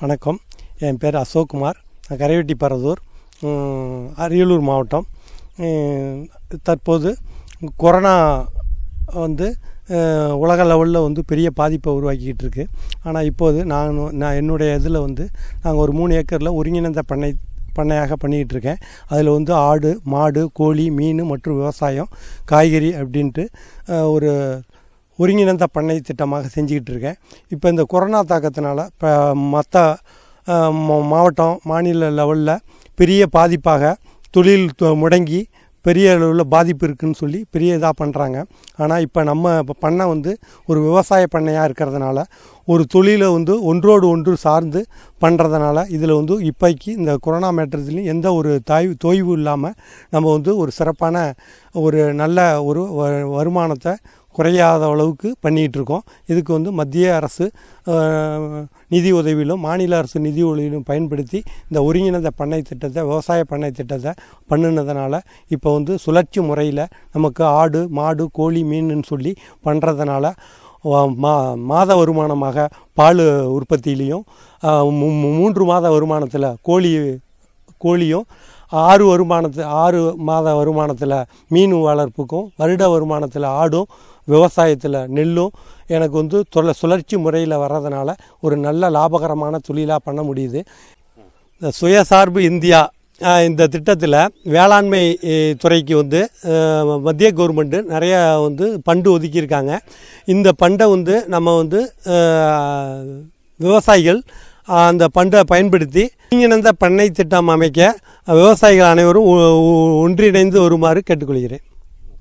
வணக்கம் என் பேர் அசோக்குமார் நான் கரைவெட்டி பரதூர் அரியலூர் மாவட்டம் தற்போது கொரோனா வந்து உலக லெவலில் வந்து பெரிய பாதிப்பை உருவாக்கிக்கிட்டு இருக்குது ஆனால் இப்போது நான் நான் என்னுடைய இதில் வந்து நாங்கள் ஒரு மூணு ஏக்கரில் ஒருங்கிணைந்த பண்ணை பண்ணையாக பண்ணிக்கிட்டு இருக்கேன் அதில் வந்து ஆடு மாடு கோழி மீன் மற்றும் விவசாயம் காய்கறி அப்படின்ட்டு ஒரு ஒருங்கிணைந்த பண்ணை திட்டமாக செஞ்சுக்கிட்டு இருக்கேன் இப்போ இந்த கொரோனா தாக்கத்தினால இப்போ மற்ற மாவட்டம் மாநில லெவலில் பெரிய பாதிப்பாக தொழில் முடங்கி பெரிய அளவில் பாதிப்பு இருக்குதுன்னு சொல்லி பெரிய இதாக பண்ணுறாங்க ஆனால் இப்போ நம்ம இப்போ பண்ணை வந்து ஒரு விவசாய பண்ணையாக இருக்கிறதுனால ஒரு தொழிலை வந்து ஒன்றோடு ஒன்று சார்ந்து பண்ணுறதுனால இதில் வந்து இப்போக்கி இந்த கொரோனா மேட்டர்ஸ்லையும் எந்த ஒரு தாய் தொய்வு இல்லாமல் நம்ம வந்து ஒரு சிறப்பான ஒரு நல்ல ஒரு வருமானத்தை குறையாத அளவுக்கு பண்ணிகிட்ருக்கோம் இதுக்கு வந்து மத்திய அரசு நிதி உதவியிலும் மாநில அரசு நிதி உதவியிலும் பயன்படுத்தி இந்த ஒருங்கிணைந்த பண்ணை திட்டத்தை விவசாய பண்ணை திட்டத்தை பண்ணினதுனால இப்போ வந்து சுழற்சி முறையில் நமக்கு ஆடு மாடு கோழி மீனுன்னு சொல்லி பண்ணுறதுனால மா மாத வருமானமாக பால் உற்பத்தியிலையும் மூன்று மாத வருமானத்தில் கோழி கோழியும் ஆறு வருமானத்து ஆறு மாத வருமானத்தில் மீன் வளர்ப்புக்கும் வருட வருமானத்தில் ஆடும் விவசாயத்தில் நெல்லும் எனக்கு வந்து தொல சுழற்சி முறையில் வர்றதுனால ஒரு நல்ல லாபகரமான தொழிலாக பண்ண முடியுது சுயசார்பு இந்தியா இந்த திட்டத்தில் வேளாண்மை துறைக்கு வந்து மத்திய கவர்மெண்ட்டு நிறையா வந்து பண்டு ஒதுக்கியிருக்காங்க இந்த பண்டை வந்து நம்ம வந்து விவசாயிகள் அந்த பண்டை பயன்படுத்தி ஒருங்கிணைந்த பண்ணை திட்டம் அமைக்க விவசாயிகள் அனைவரும் ஒன்றிணைந்து வருமாறு கேட்டுக்கொள்கிறேன்